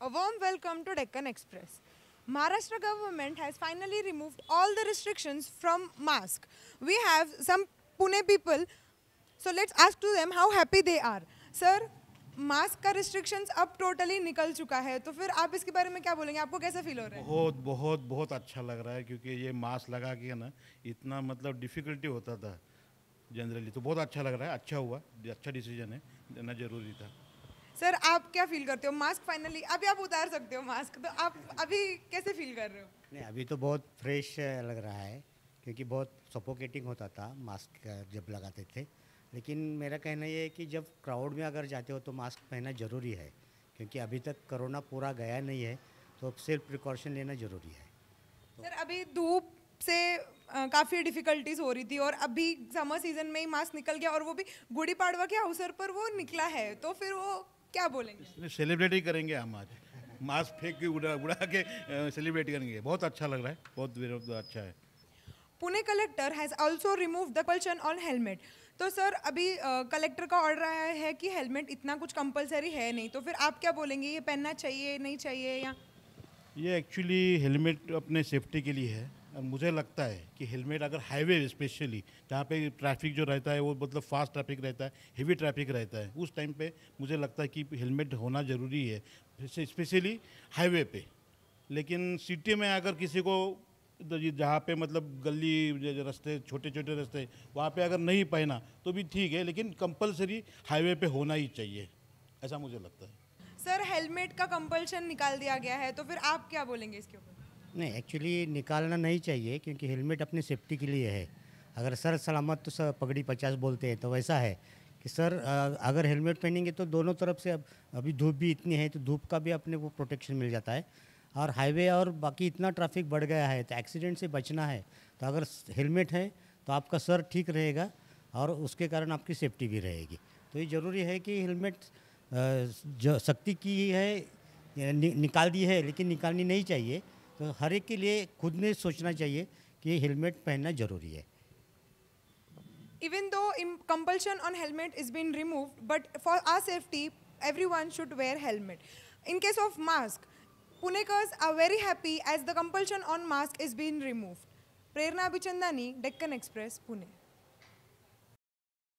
A warm welcome to Deccan Express. Maharashtra government has finally removed all the restrictions from mask. We have some Pune people, so let's ask to them how happy they are. Sir, mask ka restrictions ab totally nikal chuka hai. तो fir aap इसके बारे mein kya bolenge? Aapko कैसा feel ho raha hai? Bahut, bahut, bahut acha lag raha hai. क्योंकि ye mask laga ke na itna matlab difficulty hota tha generally. तो bahut acha lag raha hai. Acha hua, acha decision hai. Na jaruri tha. Sir आप क्या feel करते हो mask finally अभी आप उतार सकते हो मास्क तो आप अभी कैसे फील कर रहे हो नहीं अभी तो बहुत फ्रेश लग रहा है क्योंकि बहुत सपोकेटिंग होता था मास्क जब लगाते थे लेकिन मेरा कहना यह है कि जब क्राउड में अगर जाते हो तो मास्क पहनना ज़रूरी है क्योंकि अभी तक कोरोना पूरा गया नहीं है तो सिर्फ प्रिकॉशन लेना ज़रूरी है तो सर अभी धूप से काफ़ी डिफ़िकल्टीज हो रही थी और अभी समर सीज़न में ही मास्क निकल गया और वो भी गुड़ी पाड़वा के अवसर पर वो निकला है तो फिर वो क्या बोलेंगे सेलिब्रेटी सेलिब्रेट ही करेंगे हम आज मास्क फेंक के उड़ा उड़ा के सेलिब्रेट करेंगे बहुत अच्छा लग रहा है बहुत, विरोध तो अच्छा है Pune collector has also remove the compulsion on helmet तो सर अभी कलेक्टर का ऑर्डर आया है कि हेलमेट इतना कुछ कंपलसरी है नहीं तो फिर आप क्या बोलेंगे ये पहनना चाहिए नहीं चाहिए या ये एक्चुअली हेलमेट अपने सेफ्टी के लिए है मुझे लगता है कि हेलमेट अगर हाईवे स्पेशली जहाँ पे ट्रैफिक जो रहता है वो मतलब फास्ट ट्रैफिक रहता है हेवी ट्रैफिक रहता है उस टाइम पे मुझे लगता है कि हेलमेट होना ज़रूरी है स्पेशली हाईवे पे लेकिन सिटी में अगर किसी को जहाँ पे मतलब गली रास्ते छोटे छोटे रास्ते वहाँ पे अगर नहीं पहना तो भी ठीक है लेकिन कंपलसरी हाईवे पे होना ही चाहिए ऐसा मुझे लगता है सर हेलमेट का कंपल्शन निकाल दिया गया है तो फिर आप क्या बोलेंगे इसके ऊपर नहीं एक्चुअली निकालना नहीं चाहिए क्योंकि हेलमेट अपनी सेफ्टी के लिए है अगर सर सलामत तो सर पगड़ी पचास बोलते हैं तो वैसा है कि सर अगर हेलमेट पहनेंगे तो दोनों तरफ से अब अभी धूप भी इतनी है तो धूप का भी अपने को प्रोटेक्शन मिल जाता है और हाईवे और बाकी इतना ट्रैफिक बढ़ गया है तो एक्सीडेंट से बचना है तो अगर हेलमेट है तो आपका सर ठीक रहेगा और उसके कारण आपकी सेफ्टी भी रहेगी तो ये ज़रूरी है कि हेलमेट जो सख्ती की है नि, निकाल दी है लेकिन निकालनी नहीं चाहिए तो हर एक के लिए खुद ने सोचना चाहिए कि हेलमेट पहनना जरूरी है even though compulsion on helmet is been remove but for our safety every one should wear helmet in case of mask पुनेकर्स are very happy as the compulsion on mask is been remove Prerna Abhichandani Deccan Express Pune